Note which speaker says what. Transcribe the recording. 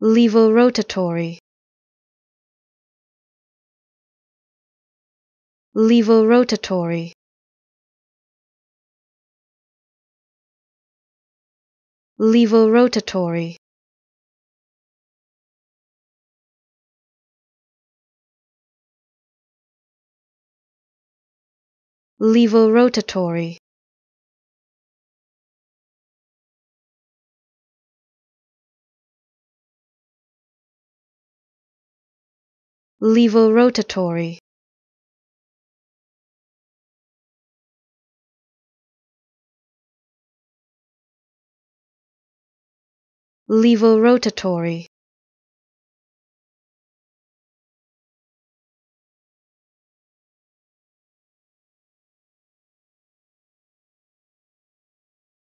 Speaker 1: levorotatory levorotatory levorotatory levorotatory levorotatory levorotatory